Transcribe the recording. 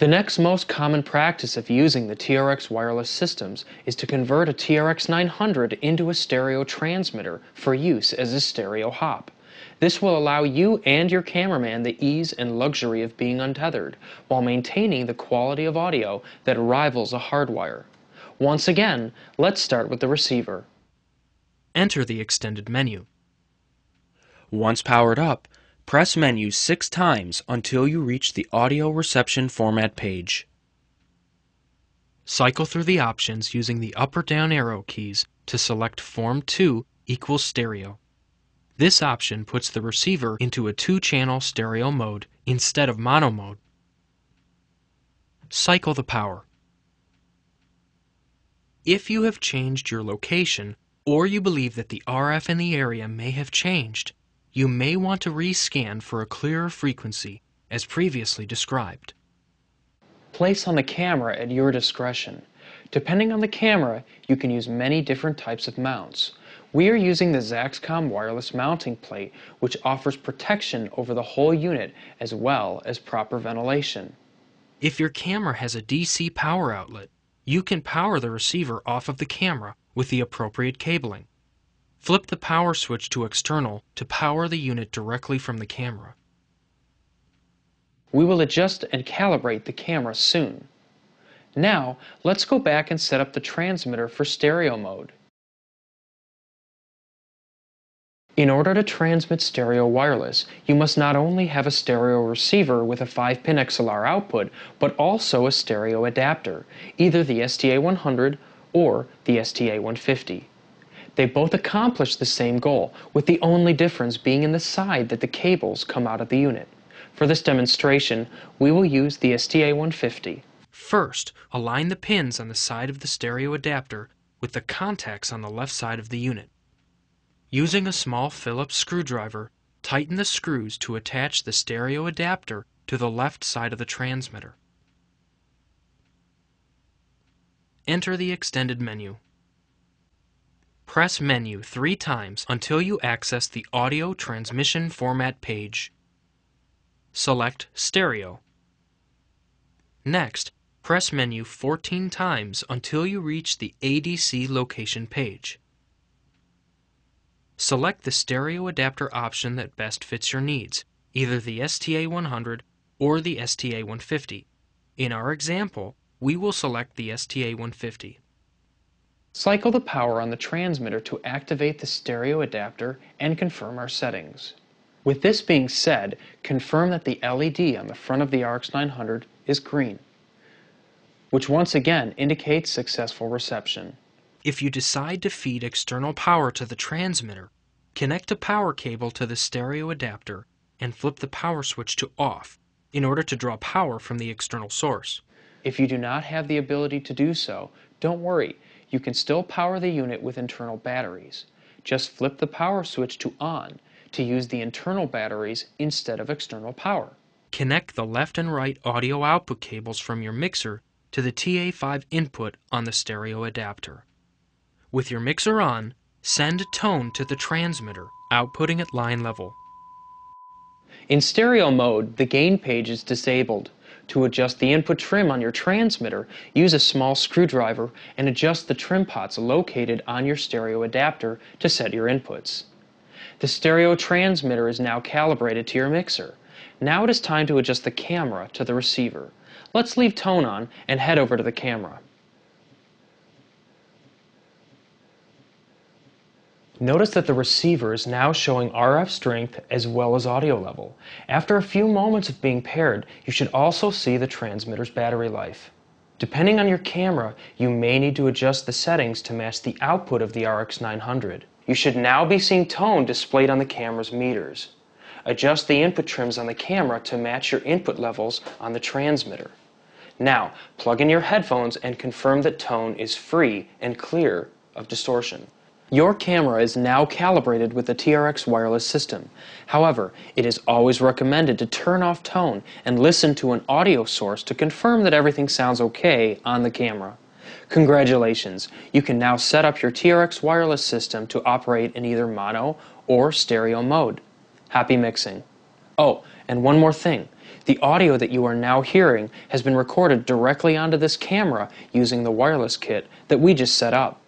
The next most common practice of using the TRX wireless systems is to convert a TRX 900 into a stereo transmitter for use as a stereo hop. This will allow you and your cameraman the ease and luxury of being untethered, while maintaining the quality of audio that rivals a hardwire. Once again, let's start with the receiver. Enter the extended menu. Once powered up, Press menu six times until you reach the Audio Reception Format page. Cycle through the options using the up or down arrow keys to select Form 2 equals stereo. This option puts the receiver into a two-channel stereo mode instead of mono mode. Cycle the power. If you have changed your location or you believe that the RF in the area may have changed, you may want to rescan for a clearer frequency as previously described. Place on the camera at your discretion. Depending on the camera, you can use many different types of mounts. We are using the Zaxcom wireless mounting plate, which offers protection over the whole unit as well as proper ventilation. If your camera has a DC power outlet, you can power the receiver off of the camera with the appropriate cabling. Flip the power switch to external to power the unit directly from the camera. We will adjust and calibrate the camera soon. Now, let's go back and set up the transmitter for stereo mode. In order to transmit stereo wireless, you must not only have a stereo receiver with a 5-pin XLR output, but also a stereo adapter, either the STA100 or the STA150. They both accomplish the same goal, with the only difference being in the side that the cables come out of the unit. For this demonstration, we will use the STA-150. First, align the pins on the side of the stereo adapter with the contacts on the left side of the unit. Using a small Phillips screwdriver, tighten the screws to attach the stereo adapter to the left side of the transmitter. Enter the extended menu. Press menu three times until you access the audio transmission format page. Select stereo. Next, press menu 14 times until you reach the ADC location page. Select the stereo adapter option that best fits your needs, either the STA100 or the STA150. In our example, we will select the STA150. Cycle the power on the transmitter to activate the stereo adapter and confirm our settings. With this being said, confirm that the LED on the front of the RX900 is green, which once again indicates successful reception. If you decide to feed external power to the transmitter, connect a power cable to the stereo adapter and flip the power switch to off in order to draw power from the external source. If you do not have the ability to do so, don't worry. You can still power the unit with internal batteries. Just flip the power switch to on to use the internal batteries instead of external power. Connect the left and right audio output cables from your mixer to the TA5 input on the stereo adapter. With your mixer on, send tone to the transmitter, outputting at line level. In stereo mode, the gain page is disabled, to adjust the input trim on your transmitter, use a small screwdriver and adjust the trim pots located on your stereo adapter to set your inputs. The stereo transmitter is now calibrated to your mixer. Now it is time to adjust the camera to the receiver. Let's leave tone on and head over to the camera. Notice that the receiver is now showing RF strength as well as audio level. After a few moments of being paired, you should also see the transmitter's battery life. Depending on your camera, you may need to adjust the settings to match the output of the RX900. You should now be seeing tone displayed on the camera's meters. Adjust the input trims on the camera to match your input levels on the transmitter. Now, plug in your headphones and confirm that tone is free and clear of distortion. Your camera is now calibrated with the TRX wireless system. However, it is always recommended to turn off tone and listen to an audio source to confirm that everything sounds okay on the camera. Congratulations! You can now set up your TRX wireless system to operate in either mono or stereo mode. Happy mixing! Oh, and one more thing. The audio that you are now hearing has been recorded directly onto this camera using the wireless kit that we just set up.